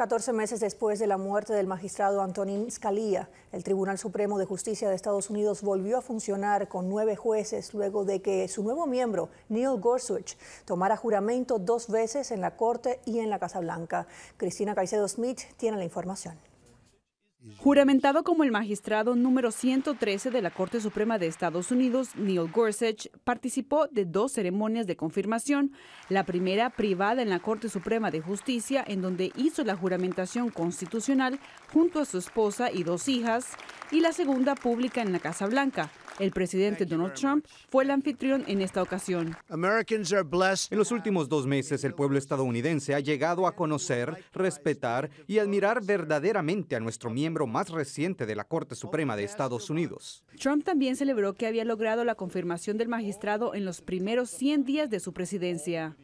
14 meses después de la muerte del magistrado Antonin Scalia, el Tribunal Supremo de Justicia de Estados Unidos volvió a funcionar con nueve jueces luego de que su nuevo miembro, Neil Gorsuch, tomara juramento dos veces en la Corte y en la Casa Blanca. Cristina Caicedo Smith tiene la información. Juramentado como el magistrado número 113 de la Corte Suprema de Estados Unidos, Neil Gorsuch participó de dos ceremonias de confirmación, la primera privada en la Corte Suprema de Justicia, en donde hizo la juramentación constitucional junto a su esposa y dos hijas, y la segunda pública en la Casa Blanca, el presidente Donald Trump fue el anfitrión en esta ocasión. En los últimos dos meses, el pueblo estadounidense ha llegado a conocer, respetar y admirar verdaderamente a nuestro miembro más reciente de la Corte Suprema de Estados Unidos. Trump también celebró que había logrado la confirmación del magistrado en los primeros 100 días de su presidencia.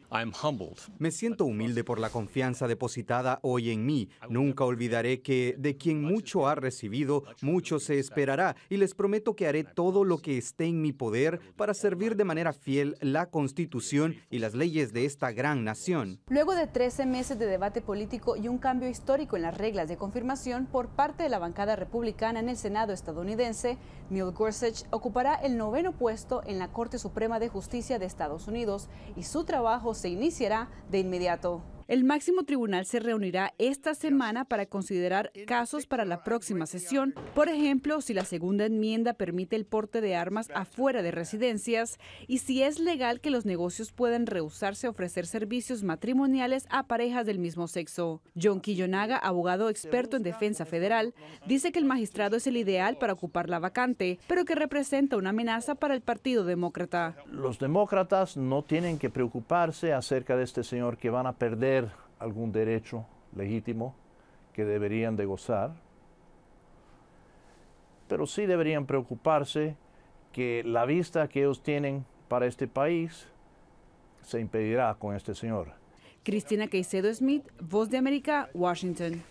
Me siento humilde por la confianza depositada hoy en mí. Nunca olvidaré que de quien mucho ha recibido, mucho se esperará y les prometo que haré todo lo que esté en mi poder para servir de manera fiel la Constitución y las leyes de esta gran nación. Luego de 13 meses de debate político y un cambio histórico en las reglas de confirmación por parte de la bancada republicana en el Senado estadounidense, Neil Gorsuch ocupará el noveno puesto en la Corte Suprema de Justicia de Estados Unidos y su trabajo se iniciará de inmediato. El máximo tribunal se reunirá esta semana para considerar casos para la próxima sesión, por ejemplo, si la segunda enmienda permite el porte de armas afuera de residencias y si es legal que los negocios puedan rehusarse a ofrecer servicios matrimoniales a parejas del mismo sexo. John Quillonaga, abogado experto en defensa federal, dice que el magistrado es el ideal para ocupar la vacante, pero que representa una amenaza para el Partido Demócrata. Los demócratas no tienen que preocuparse acerca de este señor que van a perder algún derecho legítimo que deberían de gozar, pero sí deberían preocuparse que la vista que ellos tienen para este país se impedirá con este señor. Cristina Caicedo Smith, Voz de América, Washington.